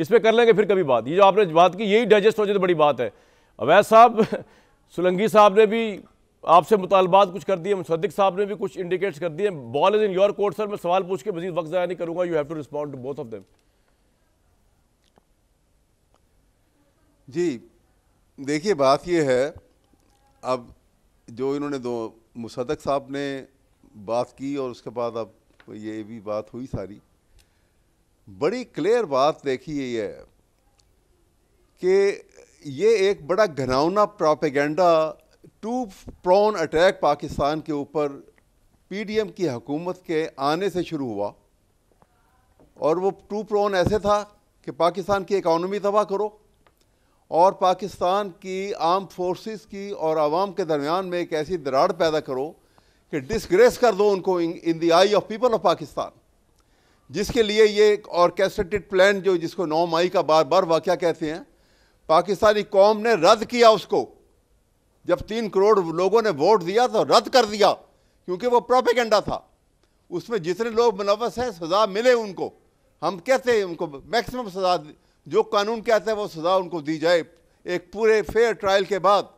इस पर कर लेंगे फिर कभी बात ये जो आपने बात की यही डाइजेस्ट हो जाए तो बड़ी बात है अवैध साहब सुलंगी साहब ने भी आपसे मुतालबात कुछ कर दिए मुसदिक साहब ने भी कुछ इंडिकेट्स कर दिए ball is in your court sir मैं सवाल पूछ के मजीद वक्त ज़्यादा नहीं करूँगा you have to respond to both of them जी देखिए बात यह है अब जो इन्होंने दो मुसदक साहब ने बात की और उसके बाद अब ये भी बात हुई सारी बड़ी क्लियर बात देखी ये कि ये एक बड़ा घनावना propaganda two prong attack Pakistan के ऊपर पीडीएम की हुकूमत के आने से शुरू हुआ और वो टू प्रॉन ऐसे था कि पाकिस्तान की इकानमी तबाह करो और पाकिस्तान की आर्म फोर्सेस की और आवाम के दरमियान में एक ऐसी दरार पैदा करो कि डिसग्रेस कर दो उनको in the eye of people of Pakistan जिसके लिए ये एक ऑर्केस्ट्रेटेड प्लान जो जिसको नौ मई का बार बार वाक़ कहते हैं पाकिस्तानी कौम ने रद्द किया उसको जब तीन करोड़ लोगों ने वोट दिया तो रद्द कर दिया क्योंकि वो प्रोपेगेंडा था उसमें जितने लोग मुलवस हैं सज़ा मिले उनको हम कहते हैं उनको मैक्सिमम सज़ा जो कानून कहते हैं वो सज़ा उनको दी जाए एक पूरे फेयर ट्रायल के बाद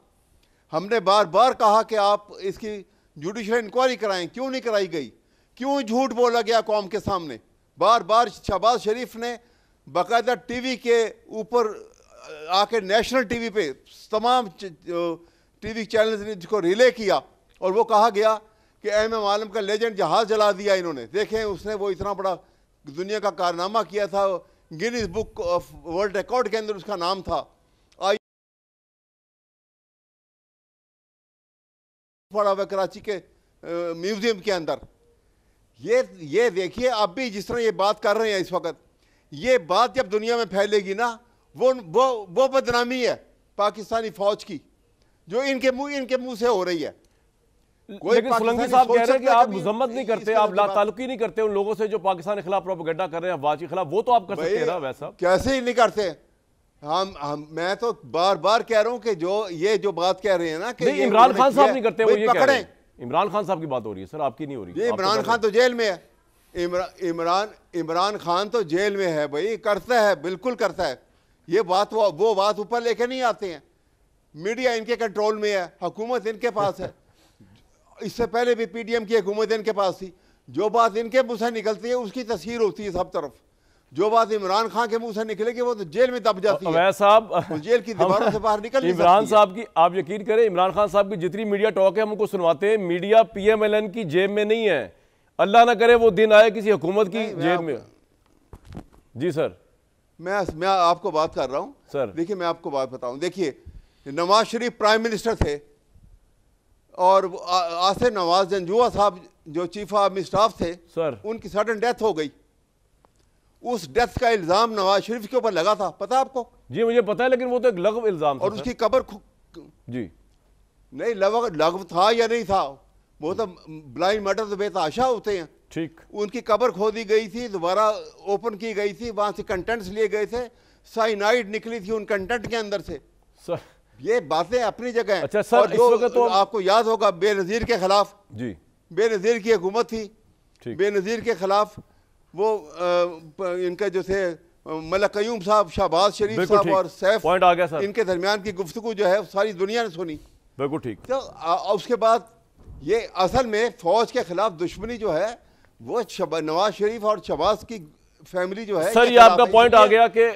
हमने बार बार कहा कि आप इसकी जुडिशल इंक्वायरी कराएं क्यों नहीं कराई गई क्यों झूठ बोला गया कौम के सामने बार बार शहबाज शरीफ ने बाकायदा टीवी के ऊपर आके नेशनल टीवी पे तमाम टीवी चैनल्स ने जिसको रिले किया और वो कहा गया कि एम एम आलम का लेजेंड जहाज़ जला दिया इन्होंने देखें उसने वो इतना बड़ा दुनिया का कारनामा किया था Guinness book of world record के अंदर उसका नाम था आई पड़ा हुआ कराची के म्यूज़ियम के अंदर ये ये देखिए अब भी जिस तरह ये बात कर रहे हैं इस वक्त ये बात जब दुनिया में फैलेगी ना वो वो वो बदनामी है पाकिस्तानी फौज की जो इनके मुंह इनके मुंह से हो रही है कोई साहब कह रहे हैं कि आप मुजम्मत नहीं करते आप लातालुकी नहीं करते उन लोगों से जो पाकिस्तान के खिलाफ प्रोपोगंडा कर रहे हैं अफवाज के खिलाफ वो तो आप कर सकते हैं ना वैसा कैसे ही नहीं करते हम हम मैं तो बार बार कह रहा हूं कि जो ये जो बात कह रहे हैं ना कि इमरान खान साहब नहीं करते वो ये पकड़े इमरान खान साहब की बात हो रही है सर आपकी नहीं हो रही इमरान खान तो जेल में है इमरान इमरान खान तो जेल में है भाई करता है बिल्कुल करता है ये बात वो वो बात ऊपर लेके नहीं आते हैं मीडिया इनके कंट्रोल में है हुकूमत इनके पास है इससे पहले भी पीडीएम की हुकूमत इनके पास थी जो बात इनके मुँह से निकलती है उसकी तस्वीर होती है सब तरफ जो बात इमरान खान के मुंह से निकलेगी वो तो जेल में दब जाती है साहब जेल की दीवारों से बाहर निकल इमरान साहब की आप यकीन करें इमरान खान साहब की जितनी मीडिया टॉक है हम उनको सुनवाते हैं मीडिया पीएमएलएन की जेब में नहीं है अल्लाह ना करे वो दिन आए किसी हुकूमत की जेब में जी सर मैं मैं आपको बात कर रहा हूँ सर देखिए मैं आपको बात बताऊँ देखिए नवाज शरीफ प्राइम मिनिस्टर थे और आसिफ नवाज जंजुआ साहब जो चीफ ऑफ स्टाफ थे सर उनकी सडन डेथ हो गई उस डेथ का इल्ज़ाम नवाज शरीफ के ऊपर लगा था पता आपको जी मुझे पता है लेकिन वो तो एक लघव इल्ज़ाम और उसकी कबर जी नहीं लघव लघव था या नहीं था वो तो ब्लाइंड मर्डर तो बेताशा होते हैं ठीक उनकी कबर खोदी गई थी दोबारा ओपन की गई थी वहां से कंटेंट्स लिए गए थे साइनाइड निकली थी उन कंटेंट के अंदर से सर ये बातें अपनी जगह हैं अच्छा सर और जो तो आपको याद होगा बेनज़ीर के खिलाफ जी बेनज़ीर की हुकूमत थी बेनज़ीर के खिलाफ वो आ, इनका जो थे मलकयूम साहब शाहबाज शरीफ साहब और सैफ पॉइंट आ गया सर इनके दरमियान की गुफ्तु जो है सारी दुनिया ने सुनी बिल्कुल ठीक तो आ, उसके बाद ये असल में फौज के खिलाफ दुश्मनी जो है वो नवाज शरीफ और शहबाज की फैमिली जो है सर ये आपका पॉइंट आ गया कि